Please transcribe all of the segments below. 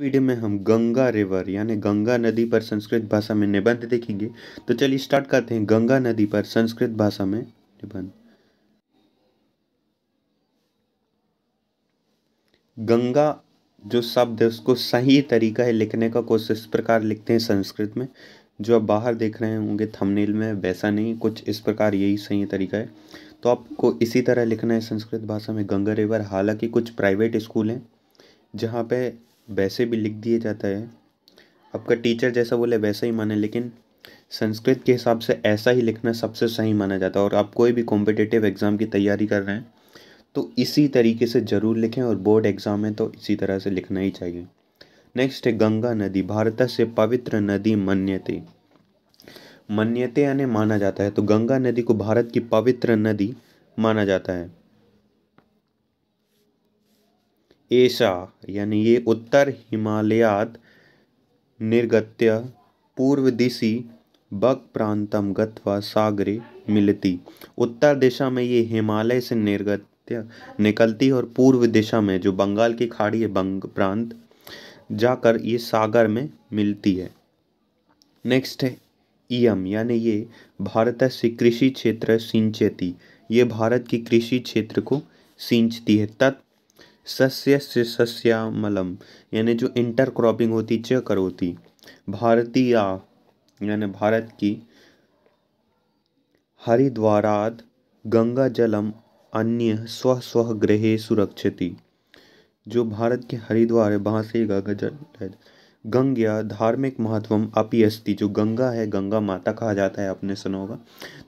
video में हम Ganga river यानी गंगा नदी पर संस्कृत भाषा में निबंध देखेंगे तो चलिए स्टार्ट करते हैं गंगा नदी पर संस्कृत भाषा में निबंध गंगा जो शब्द है उसको सही तरीका है लिखने का कोशिश इस प्रकार लिखते हैं संस्कृत में जो आप बाहर देख रहे होंगे थंबनेल में वैसा नहीं कुछ इस प्रकार यही सही तरीका है तो आपको इसी तरह लिखना है संस्कृत भाषा में गंगा रिवर हालांकि कुछ प्राइवेट स्कूल हैं जहाँ पे वैसे भी लिख दिया जाता है आपका टीचर जैसा बोले वैसा ही माने लेकिन संस्कृत के हिसाब से ऐसा ही लिखना सबसे सही माना जाता है और आप कोई भी कॉम्पिटिटिव एग्ज़ाम की तैयारी कर रहे हैं तो इसी तरीके से ज़रूर लिखें और बोर्ड एग्ज़ाम है तो इसी तरह से लिखना ही चाहिए नेक्स्ट है गंगा नदी भारत से पवित्र नदी मन्यते मन्यते यानी माना जाता है तो गंगा नदी को भारत की पवित्र नदी माना जाता है ऐसा यानी ये उत्तर हिमालयात निर्गत्य पूर्व दिशी बक गत्वा सागरे मिलती उत्तर दिशा में ये हिमालय से निर्गत्य निकलती और पूर्व दिशा में जो बंगाल की खाड़ी है बंग प्रांत जाकर ये सागर में मिलती है नेक्स्ट है ईयम यानी ये भारत से कृषि क्षेत्र सिंचती ये भारत की कृषि क्षेत्र को सिंचती है तत् सस्य से सस्यामलम यानी जो इंटर क्रॉपिंग होती च होती भारतीय यानी भारत की हरिद्वाराद गंगा जलम अन्य स्व स्व गृहे सुरक्षति जो भारत के हरिद्वार है वहाँ से गंगा जल है गंगा धार्मिक महत्व अपी अस्थि जो गंगा है गंगा माता कहा जाता है आपने सुना होगा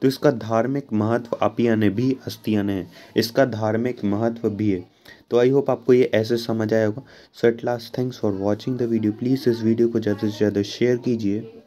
तो इसका धार्मिक महत्व अपी भी अस्ति यानी है इसका धार्मिक महत्व भी है तो आई होप आपको ये ऐसे समझ आया होगा so at last thanks for watching the video please इस वीडियो को ज़्यादा से ज़्यादा शेयर कीजिए